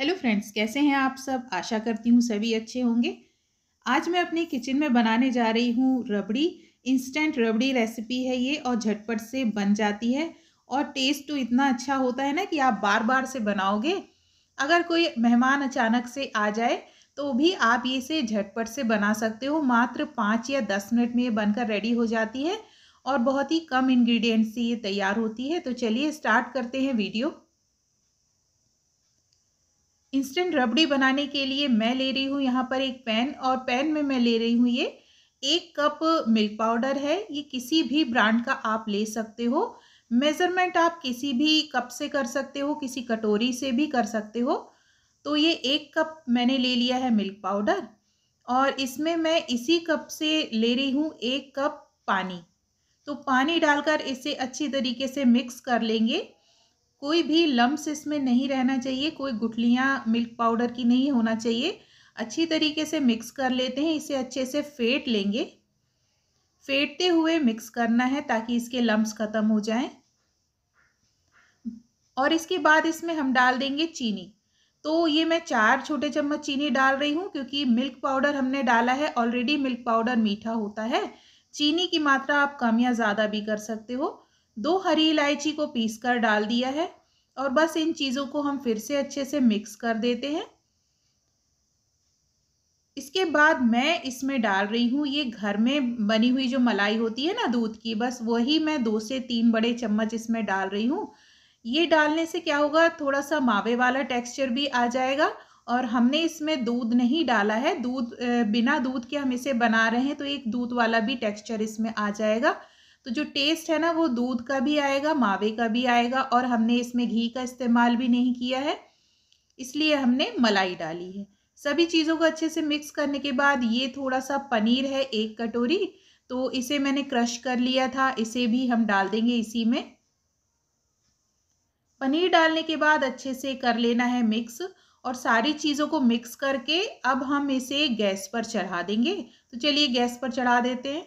hello friends कैसे हैं आप सब आशा करती हूँ सभी अच्छे होंगे आज मैं अपने किचन में बनाने जा रही हूँ रबड़ी इंस्टेंट रबड़ी रेसिपी है ये और झटपट से बन जाती है और टेस्ट तो इतना अच्छा होता है ना कि आप बार बार से बनाओगे अगर कोई मेहमान अचानक से आ जाए तो भी आप ये से झटपट से बना सकते हो मात्र पाँच या दस मिनट में ये बनकर रेडी हो जाती है और बहुत ही कम इन्ग्रीडियंट से ये तैयार होती है तो चलिए स्टार्ट करते हैं वीडियो इंस्टेंट रबड़ी बनाने के लिए मैं ले रही हूँ यहाँ पर एक पैन और पैन में मैं ले रही हूँ ये एक कप मिल्क पाउडर है ये किसी भी ब्रांड का आप ले सकते हो मेज़रमेंट आप किसी भी कप से कर सकते हो किसी कटोरी से भी कर सकते हो तो ये एक कप मैंने ले लिया है मिल्क पाउडर और इसमें मैं इसी कप से ले रही हूँ एक कप पानी तो पानी डालकर इसे अच्छी तरीके से मिक्स कर लेंगे कोई भी लम्ब इसमें नहीं रहना चाहिए कोई गुठलियाँ मिल्क पाउडर की नहीं होना चाहिए अच्छी तरीके से मिक्स कर लेते हैं इसे अच्छे से फेंट लेंगे फेंटते हुए मिक्स करना है ताकि इसके लम्ब्स ख़त्म हो जाएं और इसके बाद इसमें हम डाल देंगे चीनी तो ये मैं चार छोटे चम्मच चीनी डाल रही हूँ क्योंकि मिल्क पाउडर हमने डाला है ऑलरेडी मिल्क पाउडर मीठा होता है चीनी की मात्रा आप कम या ज़्यादा भी कर सकते हो दो हरी इलायची को पीस कर डाल दिया है और बस इन चीज़ों को हम फिर से अच्छे से मिक्स कर देते हैं इसके बाद मैं इसमें डाल रही हूँ ये घर में बनी हुई जो मलाई होती है ना दूध की बस वही मैं दो से तीन बड़े चम्मच इसमें डाल रही हूँ ये डालने से क्या होगा थोड़ा सा मावे वाला टेक्सचर भी आ जाएगा और हमने इसमें दूध नहीं डाला है दूध बिना दूध के हम इसे बना रहे हैं तो एक दूध वाला भी टेक्सचर इसमें आ जाएगा तो जो टेस्ट है ना वो दूध का भी आएगा मावे का भी आएगा और हमने इसमें घी का इस्तेमाल भी नहीं किया है इसलिए हमने मलाई डाली है सभी चीज़ों को अच्छे से मिक्स करने के बाद ये थोड़ा सा पनीर है एक कटोरी तो इसे मैंने क्रश कर लिया था इसे भी हम डाल देंगे इसी में पनीर डालने के बाद अच्छे से कर लेना है मिक्स और सारी चीज़ों को मिक्स करके अब हम इसे गैस पर चढ़ा देंगे तो चलिए गैस पर चढ़ा देते हैं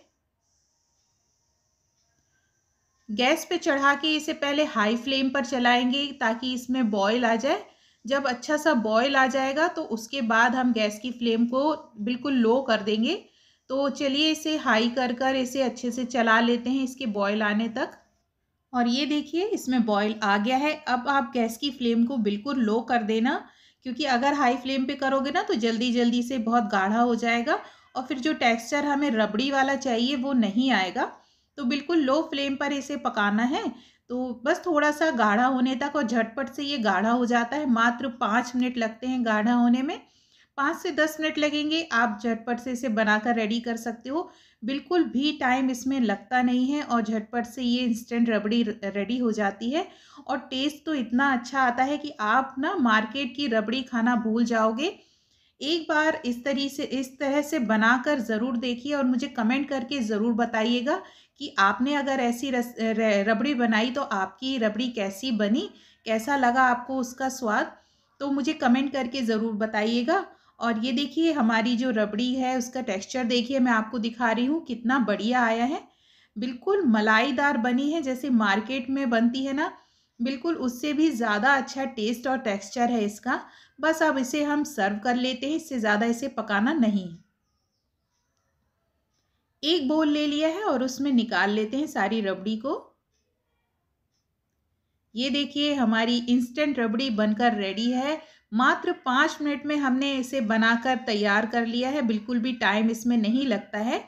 गैस पे चढ़ा के इसे पहले हाई फ्लेम पर चलाएंगे ताकि इसमें बॉयल आ जाए जब अच्छा सा बॉयल आ जाएगा तो उसके बाद हम गैस की फ्लेम को बिल्कुल लो कर देंगे तो चलिए इसे हाई कर कर इसे अच्छे से चला लेते हैं इसके बॉयल आने तक और ये देखिए इसमें बॉयल आ गया है अब आप गैस की फ्लेम को बिल्कुल लो कर देना क्योंकि अगर हाई फ्लेम पे करोगे ना तो जल्दी जल्दी से बहुत गाढ़ा हो जाएगा और फिर जो टेक्सचर हमें रबड़ी वाला चाहिए वो नहीं आएगा तो बिल्कुल लो फ्लेम पर इसे पकाना है तो बस थोड़ा सा गाढ़ा होने तक और झटपट से ये गाढ़ा हो जाता है मात्र पाँच मिनट लगते हैं गाढ़ा होने में पाँच से दस मिनट लगेंगे आप झटपट से इसे बनाकर रेडी कर सकते हो बिल्कुल भी टाइम इसमें लगता नहीं है और झटपट से ये इंस्टेंट रबड़ी रेडी हो जाती है और टेस्ट तो इतना अच्छा आता है कि आप ना मार्केट की रबड़ी खाना भूल जाओगे एक बार इस तरी से इस तरह से बनाकर ज़रूर देखिए और मुझे कमेंट करके ज़रूर बताइएगा कि आपने अगर ऐसी रबड़ी बनाई तो आपकी रबड़ी कैसी बनी कैसा लगा आपको उसका स्वाद तो मुझे कमेंट करके ज़रूर बताइएगा और ये देखिए हमारी जो रबड़ी है उसका टेक्सचर देखिए मैं आपको दिखा रही हूँ कितना बढ़िया आया है बिल्कुल मलाईदार बनी है जैसे मार्केट में बनती है ना बिल्कुल उससे भी ज़्यादा अच्छा टेस्ट और टेक्सचर है इसका बस अब इसे हम सर्व कर लेते हैं इससे ज़्यादा इसे पकाना नहीं एक बोल ले लिया है और उसमें निकाल लेते हैं सारी रबड़ी को ये देखिए हमारी इंस्टेंट रबड़ी बनकर रेडी है मात्र पाँच मिनट में हमने इसे बनाकर तैयार कर लिया है बिल्कुल भी टाइम इसमें नहीं लगता है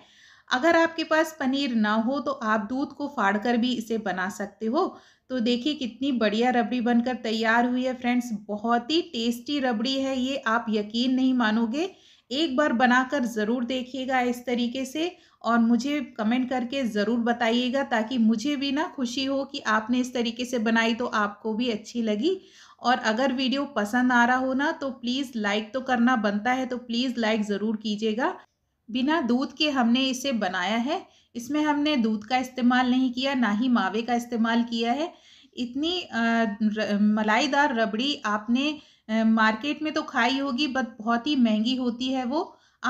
अगर आपके पास पनीर ना हो तो आप दूध को फाड़ कर भी इसे बना सकते हो तो देखिए कितनी बढ़िया रबड़ी बनकर तैयार हुई है फ्रेंड्स बहुत ही टेस्टी रबड़ी है ये आप यकीन नहीं मानोगे एक बार बनाकर ज़रूर देखिएगा इस तरीके से और मुझे कमेंट करके ज़रूर बताइएगा ताकि मुझे भी ना खुशी हो कि आपने इस तरीके से बनाई तो आपको भी अच्छी लगी और अगर वीडियो पसंद आ रहा हो ना तो प्लीज़ लाइक तो करना बनता है तो प्लीज़ लाइक ज़रूर कीजिएगा बिना दूध के हमने इसे बनाया है इसमें हमने दूध का इस्तेमाल नहीं किया ना ही मावे का इस्तेमाल किया है इतनी मलाईदार रबड़ी आपने मार्केट में तो खाई होगी बट बहुत ही महंगी होती है वो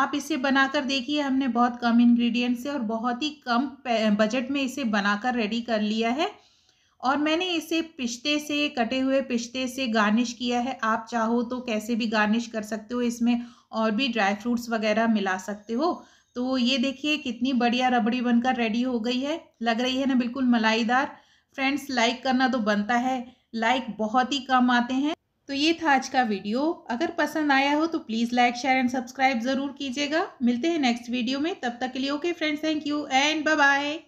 आप इसे बनाकर देखिए हमने बहुत कम इंग्रेडिएंट्स से और बहुत ही कम बजट में इसे बनाकर रेडी कर लिया है और मैंने इसे पिश्ते से कटे हुए पिश्ते से गार्निश किया है आप चाहो तो कैसे भी गार्निश कर सकते हो इसमें और भी ड्राई फ्रूट्स वगैरह मिला सकते हो तो ये देखिए कितनी बढ़िया रबड़ी बनकर रेडी हो गई है लग रही है ना बिल्कुल मलाईदार फ्रेंड्स लाइक करना तो बनता है लाइक बहुत ही कम आते हैं तो ये था आज का वीडियो अगर पसंद आया हो तो please like share and subscribe ज़रूर कीजिएगा मिलते हैं नेक्स्ट वीडियो में तब तक के लिए okay friends thank you and bye bye